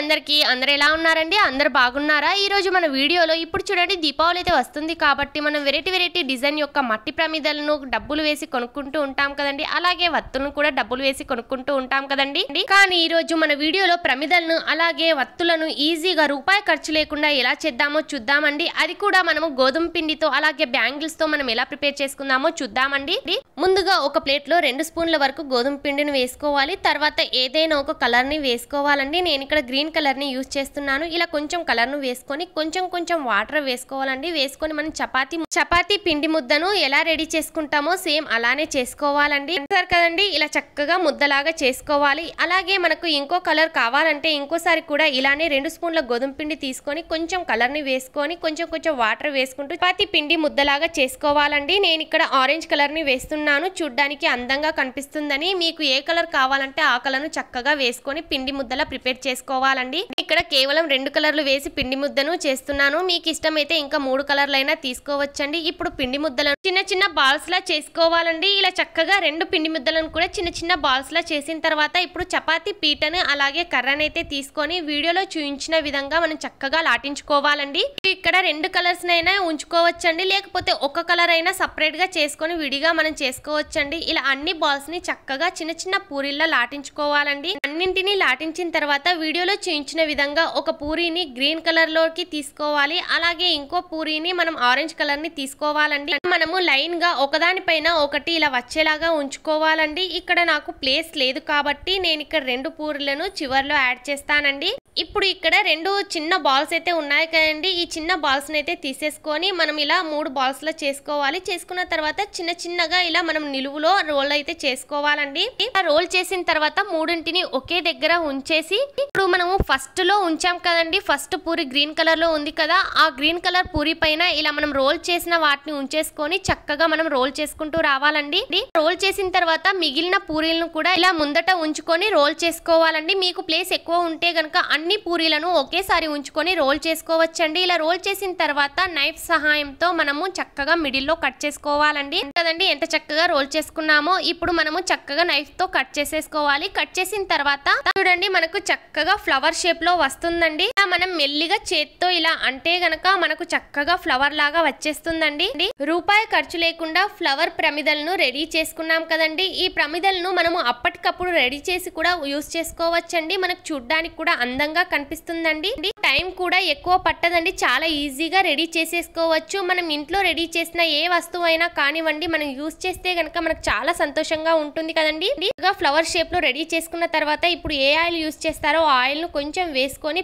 అందరికీ అందరు ఎలా ఉన్నారండి అందరు బాగున్నారా ఈరోజు మన వీడియోలో ఇప్పుడు చూడండి దీపావళి అయితే వస్తుంది కాబట్టి మనం వెరైటీ వెరైటీ డిజైన్ యొక్క మట్టి ప్రమిదలను డబ్బులు వేసి కొనుక్కుంటూ ఉంటాం కదండి అలాగే వత్తులను కూడా డబ్బులు వేసి కొనుక్కుంటూ ఉంటాం కదండి కానీ ఈరోజు మన వీడియోలో ప్రమిదలను అలాగే వత్తులను ఈజీగా రూపాయి ఖర్చు లేకుండా ఎలా చేద్దామో చూద్దామండి అది కూడా మనము గోధుమ పిండితో అలాగే బ్యాంగిల్స్ తో మనం ఎలా ప్రిపేర్ చేసుకుందామో చూద్దామండి ముందుగా ఒక ప్లేట్లో రెండు స్పూన్ల వరకు గోధుమ పిండిని వేసుకోవాలి తర్వాత ఏదైనా ఒక కలర్ని వేసుకోవాలండి నేను ఇక్కడ గ్రీన్ ప్లెయిన్ కలర్ని యూజ్ చేస్తున్నాను ఇలా కొంచెం కలర్ను వేసుకొని కొంచెం కొంచెం వాటర్ వేసుకోవాలండి వేసుకొని మనం చపాతీ చపాతీ పిండి ముద్దను ఎలా రెడీ చేసుకుంటామో సేమ్ అలానే చేసుకోవాలండి అంటారు కదండి ఇలా చక్కగా ముద్దలాగా చేసుకోవాలి అలాగే మనకు ఇంకో కలర్ కావాలంటే ఇంకోసారి కూడా ఇలానే రెండు స్పూన్ల గోధుమ పిండి తీసుకొని కొంచెం కలర్ని వేసుకొని కొంచెం కొంచెం వాటర్ వేసుకుంటూ చపాతీ పిండి ముద్దలాగా చేసుకోవాలండి నేను ఇక్కడ ఆరెంజ్ కలర్ని వేస్తున్నాను చూడ్డానికి అందంగా కనిపిస్తుందని మీకు ఏ కలర్ కావాలంటే ఆ కలర్ను చక్కగా వేసుకొని పిండి ముద్దలా ప్రిపేర్ చేసుకోవాలి కావాలండి ఇక్కడ కేవలం రెండు కలర్లు వేసి పిండి ముద్దను చేస్తున్నాను మీకు ఇష్టమైతే ఇంకా మూడు అయినా తీసుకోవచ్చండి ఇప్పుడు పిండి ముద్దలను చిన్న చిన్న బాల్స్ లా చేసుకోవాలండి ఇలా చక్కగా రెండు పిండి ముద్దలను కూడా చిన్న చిన్న బాల్స్ లా చేసిన తర్వాత ఇప్పుడు చపాతి పీటను అలాగే అయితే తీసుకొని వీడియోలో చూపించిన విధంగా మనం చక్కగా లాటించుకోవాలండి ఇక్కడ రెండు కలర్స్ నైనా ఉంచుకోవచ్చండి లేకపోతే ఒక కలర్ అయినా సపరేట్ గా చేసుకొని విడిగా మనం చేసుకోవచ్చండి ఇలా అన్ని బాల్స్ ని చక్కగా చిన్న చిన్న పూరిల్లా లాటించుకోవాలండి అన్నింటినీ లాటించిన తర్వాత వీడియోలో చేయించిన విధంగా ఒక పూరీని గ్రీన్ కలర్ లోకి తీసుకోవాలి అలాగే ఇంకో పూరీని మనం ఆరెంజ్ కలర్ ని తీసుకోవాలండి మనము లైన్ గా ఒకదానిపైన ఒకటి ఇలా వచ్చేలాగా ఉంచుకోవాలండి ఇక్కడ నాకు ప్లేస్ లేదు కాబట్టి నేను ఇక్కడ రెండు పూరీలను చివరిలో యాడ్ చేస్తానండి ఇప్పుడు ఇక్కడ రెండు చిన్న బాల్స్ అయితే ఉన్నాయి కదండి ఈ చిన్న బాల్స్ని అయితే తీసేసుకొని మనం ఇలా మూడు బాల్స్లో చేసుకోవాలి చేసుకున్న తర్వాత చిన్న చిన్నగా ఇలా మనం నిలువులో రోల్ అయితే చేసుకోవాలండి రోల్ చేసిన తర్వాత మూడింటిని ఒకే దగ్గర ఉంచేసి ఇప్పుడు మనము ఫస్ట్ లో ఉంచాం కదండి ఫస్ట్ పూరి గ్రీన్ కలర్ లో ఉంది కదా ఆ గ్రీన్ కలర్ పూరి పైన ఇలా మనం రోల్ చేసిన వాటిని ఉంచేసుకొని చక్కగా మనం రోల్ చేసుకుంటూ రావాలండి రోల్ చేసిన తర్వాత మిగిలిన పూరీలను కూడా ఇలా ముందట ఉంచుకొని రోల్ చేసుకోవాలండి మీకు ప్లేస్ ఎక్కువ ఉంటే గనక అన్ని పూరీలను ఒకేసారి ఉంచుకొని రోల్ చేసుకోవచ్చండి ఇలా రోల్ చేసిన తర్వాత నైఫ్ సహాయంతో మనము చక్కగా మిడిల్లో కట్ చేసుకోవాలండి కదండి ఎంత చక్కగా రోల్ చేసుకున్నామో ఇప్పుడు మనము చక్కగా నైఫ్ తో కట్ చేసేసుకోవాలి కట్ చేసిన తర్వాత చూడండి మనకు చక్కగా ఫ్లవర్ షేప్ లో వస్తుందండి ఇలా మనం మెల్లిగా చేత్తో ఇలా అంటే గనక మనకు చక్కగా ఫ్లవర్ లాగా వచ్చేస్తుందండి రూపాయి ఖర్చు లేకుండా ఫ్లవర్ ప్రమిదలను రెడీ చేసుకున్నాం కదండి ఈ ప్రమిదలను మనము అప్పటికప్పుడు రెడీ చేసి కూడా యూస్ చేసుకోవచ్చండి మనకు చూడ్డానికి కూడా అందంగా విధంగా కనిపిస్తుందండి టైం కూడా ఎక్కువ పట్టదండి చాలా ఈజీగా రెడీ చేసేసుకోవచ్చు మనం ఇంట్లో రెడీ చేసిన ఏ వస్తువు అయినా కానివ్వండి మనం యూస్ చేస్తే కనుక మనకు చాలా సంతోషంగా ఉంటుంది కదండి చక్కగా ఫ్లవర్ షేప్లో రెడీ చేసుకున్న తర్వాత ఇప్పుడు ఏ ఆయిల్ యూస్ చేస్తారో ఆ ఆయిల్ను కొంచెం వేసుకొని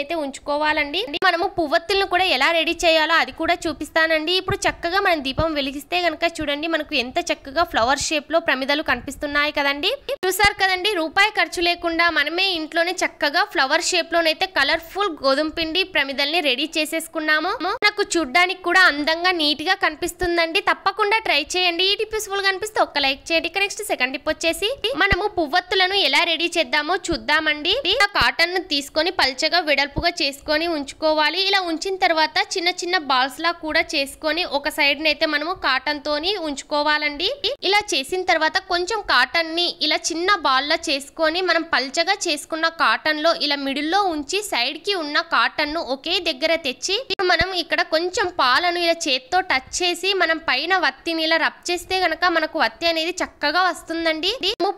అయితే ఉంచుకోవాలండి మనము పువ్వత్తులను కూడా ఎలా రెడీ చేయాలో అది కూడా చూపిస్తానండి ఇప్పుడు చక్కగా మనం దీపం వెలిగిస్తే కనుక చూడండి మనకు ఎంత చక్కగా ఫ్లవర్ షేప్లో ప్రమిదలు కనిపిస్తున్నాయి కదండి చూసారు కదండి రూపాయి ఖర్చు లేకుండా మనమే ఇంట్లోనే చక్కగా ఫ్లవర్ షేప్లోనైతే కలర్ఫుల్ గోధుమ పిండి ప్రమిదల్ని రెడీ చేసేసుకున్నాము నాకు చూడ్డానికి కూడా అందంగా నీట్గా కనిపిస్తుందండి తప్పకుండా ట్రై చేయండి ఈ టిప్స్ ఫుల్ కనిపిస్తే ఒక్క లైక్ చేయండి ఇక నెక్స్ట్ సెకండ్ టిప్ వచ్చేసి మనము పువ్వత్తులను ఎలా రెడీ చేద్దామో చూద్దామండి కాటన్ ను తీసుకొని పల్చగా వెడల్పుగా చేసుకొని ఉంచుకోవాలి ఇలా ఉంచిన తర్వాత చిన్న చిన్న బాల్స్ లా కూడా చేసుకొని ఒక సైడ్ నైతే మనము కాటన్ తోని ఉంచుకోవాలండి ఇలా చేసిన తర్వాత కొంచెం కాటన్ ని ఇలా చిన్న బాల్ లా చేసుకొని మనం పల్చగా చేసుకున్న కాటన్ లో ఇలా మిడిల్ లో ఉంచి సైడ్ కి ఉన్న కాటన్ ను ఒకే దగ్గర తెచ్చి మనం ఇక్కడ కొంచెం పాలను ఇలా చేత్తో టచ్ చేసి మనం పైన వత్తిని ఇలా రబ్ చేస్తే గనక మనకు వత్తి అనేది చక్కగా వస్తుందండి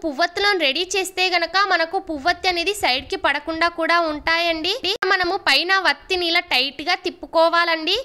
పువ్వత్తులను రెడీ చేస్తే గనక మనకు పువ్వత్తి అనేది సైడ్ కి పడకుండా కూడా ఉంటాయండి మనము పైన వత్తిని ఇలా టైట్ గా తిప్పుకోవాలండి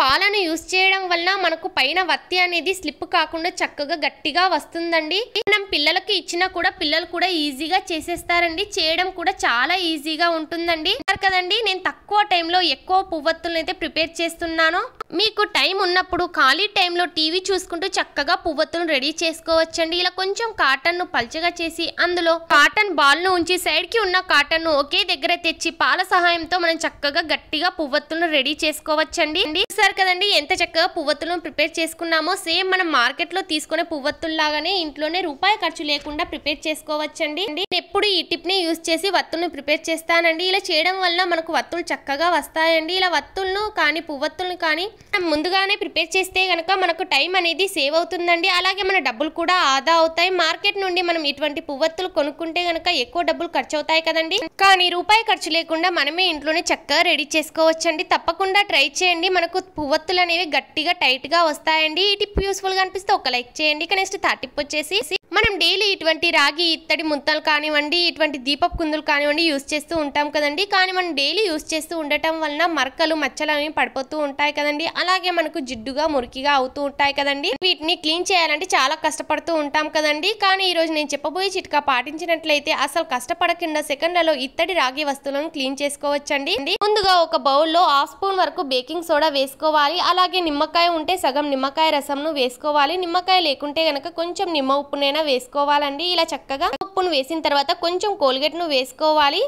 పాలను యూస్ చేయడం వలన మనకు పైన వత్తి అనేది స్లిప్ కాకుండా చక్కగా గట్టిగా వస్తుందండి మనం పిల్లలకి ఇచ్చినా కూడా పిల్లలు కూడా ఈజీగా చేసేస్తారండి చేయడం కూడా చాలా ఈజీగా ఉంటుందండి కదండి నేను తక్కువ టైంలో ఎక్కువ పువ్వత్తులను అయితే ప్రిపేర్ చేస్తున్నాను మీకు టైం ఉన్నప్పుడు ఖాళీ టైంలో టీవీ చూసుకుంటూ చక్కగా పువ్వొత్తులను రెడీ చేసుకోవచ్చండి ఇలా కొంచెం కాటన్ను పల్చగా చేసి అందులో కాటన్ బాల్ను ఉంచి సైడ్ కి ఉన్న ను ఒకే దగ్గర తెచ్చి పాల సహాయంతో మనం చక్కగా గట్టిగా పువ్వొత్తులను రెడీ చేసుకోవచ్చండి చూసారు కదండి ఎంత చక్కగా పువ్వొత్తులను ప్రిపేర్ చేసుకున్నామో సేమ్ మనం మార్కెట్లో తీసుకునే పువ్వొత్తుల్లాగానే ఇంట్లోనే రూపాయి ఖర్చు లేకుండా ప్రిపేర్ చేసుకోవచ్చండి నేను ఎప్పుడు ఈ టిప్ ని యూజ్ చేసి వత్తులను ప్రిపేర్ చేస్తానండి ఇలా చేయడం వల్ల మనకు వత్తులు చక్కగా వస్తాయండి ఇలా వత్తులను కానీ పువ్వత్తులను కానీ ముందుగానే ప్రిపేర్ చేస్తే కనుక మనకు టైం అనేది సేవ్ అవుతుందండి అలాగే మన డబ్బులు కూడా ఆదా అవుతాయి మార్కెట్ నుండి మనం ఇటువంటి పువ్వత్తులు కొనుక్కుంటే కనుక ఎక్కువ డబ్బులు ఖర్చు అవుతాయి కదండి కానీ రూపాయి ఖర్చు లేకుండా మనమే ఇంట్లోనే చక్కగా రెడీ చేసుకోవచ్చండి తప్పకుండా ట్రై చేయండి మనకు పువ్వత్తులు అనేవి గట్టిగా టైట్గా వస్తాయండి ఈ టిప్ యూస్ఫుల్గా అనిపిస్తే ఒక లైక్ చేయండి ఇక నెక్స్ట్ థర్డ్ వచ్చేసి మనం డైలీ ఇటువంటి రాగి ఇత్తడి ముంతలు కానివ్వండి ఇటువంటి దీపపు కుందులు కానివ్వండి యూస్ చేస్తూ ఉంటాం కదండి కానీ మనం డైలీ యూస్ చేస్తూ ఉండటం వలన మరకలు మచ్చలు అవి పడిపోతూ ఉంటాయి కదండి అలాగే మనకు జిడ్డుగా మురికిగా అవుతూ ఉంటాయి కదండి వీటిని క్లీన్ చేయాలంటే చాలా కష్టపడుతూ ఉంటాం కదండి కానీ ఈరోజు నేను చెప్పబోయే చిట్కా పాటించినట్లయితే అసలు కష్టపడకుండా సెకండ్లలో ఇత్తడి రాగి వస్తువులను క్లీన్ చేసుకోవచ్చండి ముందుగా ఒక బౌల్లో హాఫ్ స్పూన్ వరకు బేకింగ్ సోడా వేసుకోవాలి అలాగే నిమ్మకాయ ఉంటే సగం నిమ్మకాయ రసంను వేసుకోవాలి నిమ్మకాయ లేకుంటే గనక కొంచెం నిమ్మ ఉప్పునైనా వేసుకోవాలండి ఇలా చక్కగా ఉప్పును వేసిన తర్వాత కొంచెం కోల్గేట్ను వేసుకోవాలి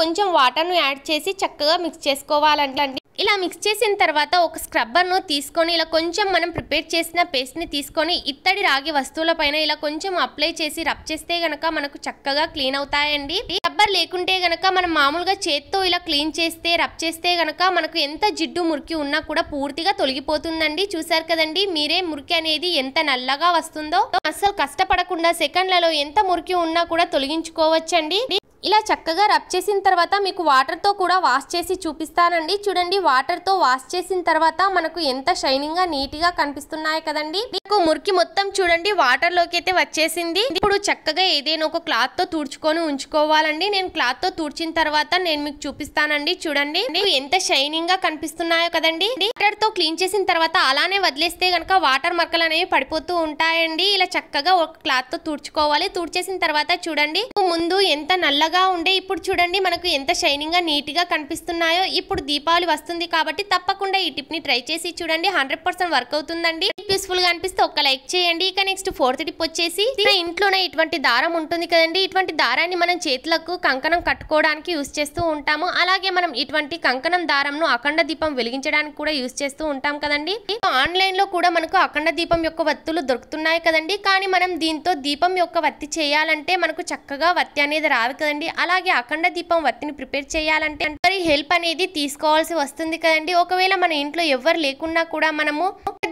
కొంచెం వాటర్ను యాడ్ చేసి చక్కగా మిక్స్ చేసుకోవాలంటే ఇలా మిక్స్ చేసిన తర్వాత ఒక స్క్రబ్బర్ను తీసుకొని ఇలా కొంచెం మనం ప్రిపేర్ చేసిన పేస్ట్ని తీసుకొని ఇత్తడి రాగి వస్తువులపైన ఇలా కొంచెం అప్లై చేసి రబ్ చేస్తే గనక మనకు చక్కగా క్లీన్ అవుతాయండి స్క్రబ్బర్ లేకుంటే గనక మనం మామూలుగా చేత్తో ఇలా క్లీన్ చేస్తే రబ్ చేస్తే గనక మనకు ఎంత జిడ్డు మురికి ఉన్నా కూడా పూర్తిగా తొలగిపోతుందండి చూసారు కదండి మీరే మురికి అనేది ఎంత నల్లగా వస్తుందో అస్సలు కష్టపడకుండా సెకండ్లలో ఎంత మురికి ఉన్నా కూడా తొలగించుకోవచ్చండి ఇలా చక్కగా రబ్ చేసిన తర్వాత మీకు వాటర్తో కూడా వాష్ చేసి చూపిస్తానండి చూడండి వాటర్తో వాష్ చేసిన తర్వాత మనకు ఎంత షైనింగ్గా నీట్గా కనిపిస్తున్నాయి కదండి మీకు మురికి మొత్తం చూడండి వాటర్లోకి అయితే వచ్చేసింది ఇప్పుడు చక్కగా ఏదైనా ఒక క్లాత్తో తుడుచుకొని ఉంచుకోవాలండి నేను క్లాత్తో తుడిచిన తర్వాత నేను మీకు చూపిస్తానండి చూడండి ఎంత షైనింగ్గా కనిపిస్తున్నాయో కదండి వాటర్తో క్లీన్ చేసిన తర్వాత అలానే వదిలేస్తే గనక వాటర్ మరకలు అనేవి పడిపోతూ ఉంటాయండి ఇలా చక్కగా ఒక క్లాత్తో తుడుచుకోవాలి తుడిచేసిన తర్వాత చూడండి ముందు ఎంత నల్ల నల్లగా ఉండే ఇప్పుడు చూడండి మనకు ఎంత షైనింగ్గా నీట్గా కనిపిస్తున్నాయో ఇప్పుడు దీపావళి వస్తుంది కాబట్టి తప్పకుండా ఈ టిప్ని ట్రై చేసి చూడండి హండ్రెడ్ వర్క్ అవుతుందండి యూస్ఫుల్గా అనిపిస్తే ఒక్క లైక్ చేయండి ఇక నెక్స్ట్ ఫోర్త్ టిప్ వచ్చేసి ఇంట్లోనే ఇటువంటి దారం ఉంటుంది కదండి ఇటువంటి దారాన్ని మనం చేతులకు కంకణం కట్టుకోవడానికి యూస్ చేస్తూ ఉంటాము అలాగే మనం ఇటువంటి కంకణం దారంను అఖండ దీపం వెలిగించడానికి కూడా యూస్ చేస్తూ ఉంటాం కదండి ఆన్లైన్ లో కూడా మనకు అఖండ దీపం యొక్క వత్తులు దొరుకుతున్నాయి కదండి కానీ మనం దీంతో దీపం యొక్క వత్తి చేయాలంటే మనకు చక్కగా వత్తి అనేది రాదు కదండి కదండి అలాగే అఖండ దీపం వత్తిని ప్రిపేర్ చేయాలంటే అందరి హెల్ప్ అనేది తీసుకోవాల్సి వస్తుంది కదండి ఒకవేళ మన ఇంట్లో ఎవరు లేకున్నా కూడా మనము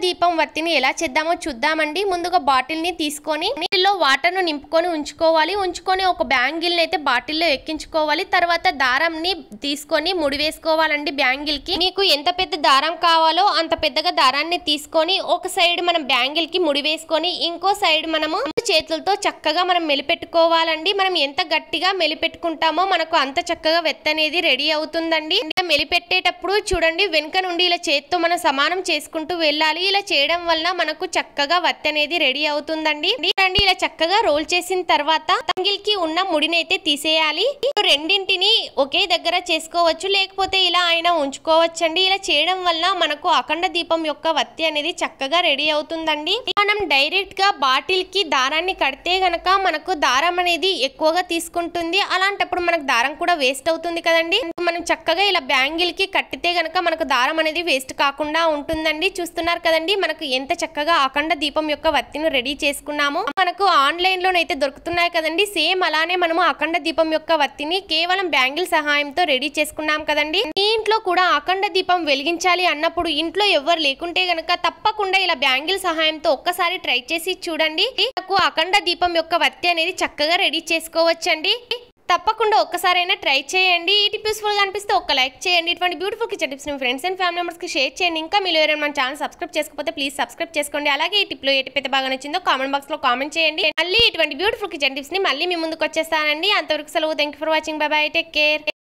దీపం వత్తిని ఎలా చేద్దామో చూద్దామండి ముందుగా బాటిల్ ని తీసుకొని నీళ్ళలో ను నింపుకొని ఉంచుకోవాలి ఉంచుకొని ఒక బ్యాంగిల్ని అయితే బాటిల్లో ఎక్కించుకోవాలి తర్వాత దారం ని తీసుకొని ముడివేసుకోవాలండి కి మీకు ఎంత పెద్ద దారం కావాలో అంత పెద్దగా దారాన్ని తీసుకొని ఒక సైడ్ మనం బ్యాంగిల్ ముడి ముడివేసుకొని ఇంకో సైడ్ మనము చేతులతో చక్కగా మనం మెలిపెట్టుకోవాలండి మనం ఎంత గట్టిగా మెలిపెట్టుకుంటామో మనకు అంత చక్కగా వెత్తనేది రెడీ అవుతుందండి మెలిపెట్టేటప్పుడు చూడండి వెనుక నుండి ఇలా చేత్తో మనం సమానం చేసుకుంటూ వెళ్ళాలి ఇలా చేయడం వలన మనకు చక్కగా వత్తి అనేది రెడీ అవుతుందండి అండి ఇలా చక్కగా రోల్ చేసిన తర్వాత తంగిల్ కి ఉన్న ముడిని అయితే తీసేయాలి రెండింటిని ఒకే దగ్గర చేసుకోవచ్చు లేకపోతే ఇలా ఆయన ఉంచుకోవచ్చండి ఇలా చేయడం వలన మనకు అఖండ దీపం యొక్క వత్తి అనేది చక్కగా రెడీ అవుతుందండి మనం డైరెక్ట్ గా బాటిల్ కి దారాన్ని కడితే గనక మనకు దారం అనేది ఎక్కువగా తీసుకుంటుంది అలాంటప్పుడు మనకు దారం కూడా వేస్ట్ అవుతుంది కదండి మనం చక్కగా ఇలా బ్యాంగిల్ కి కట్టితే గనక మనకు దారం అనేది వేస్ట్ కాకుండా ఉంటుందండి చూస్తున్నారు కదా చూడండి మనకు ఎంత చక్కగా అఖండ దీపం యొక్క వత్తిను రెడీ చేసుకున్నాము మనకు ఆన్లైన్ లోనైతే దొరుకుతున్నాయి కదండి సేమ్ అలానే మనము అఖండ దీపం యొక్క వత్తిని కేవలం బ్యాంగిల్ సహాయంతో రెడీ చేసుకున్నాం కదండి మీ ఇంట్లో కూడా అఖండ దీపం వెలిగించాలి అన్నప్పుడు ఇంట్లో ఎవరు లేకుంటే గనక తప్పకుండా ఇలా బ్యాంగిల్ సహాయంతో ఒక్కసారి ట్రై చేసి చూడండి నాకు అఖండ దీపం యొక్క వత్తి అనేది చక్కగా రెడీ చేసుకోవచ్చండి తప్పకుండా ఒక్కసారైనా ట్రై చేయండి ఈ టిప్ యూస్ఫుల్గా అనిపిస్తే ఒక లైక్ చేయండి ఇటువంటి బ్యూటిఫుల్ కిచెన్ టిప్స్ మీ ఫ్రెండ్స్ అండ్ ఫ్యామిలీ మెంబర్స్కి షేర్ చేయండి ఇంకా మీరు ఎవరైనా మన ఛానల్ సబ్స్క్రైబ్ చేసుకోకపోతే ప్లీజ్ సబ్స్క్రైబ్ చేసుకోండి అలాగే ఈ టిప్లో ఏ టిప్ అయితే బాగా నచ్చిందో కామెంట్ బాక్స్లో కామెంట్ చేయండి మళ్ళీ ఇటువంటి బ్యూటిఫుల్ కిచెన్ టిప్స్ని మళ్ళీ మీ ముందుకు వచ్చేస్తానండి అంతవరకు సెలవు thank for watching bye bye take care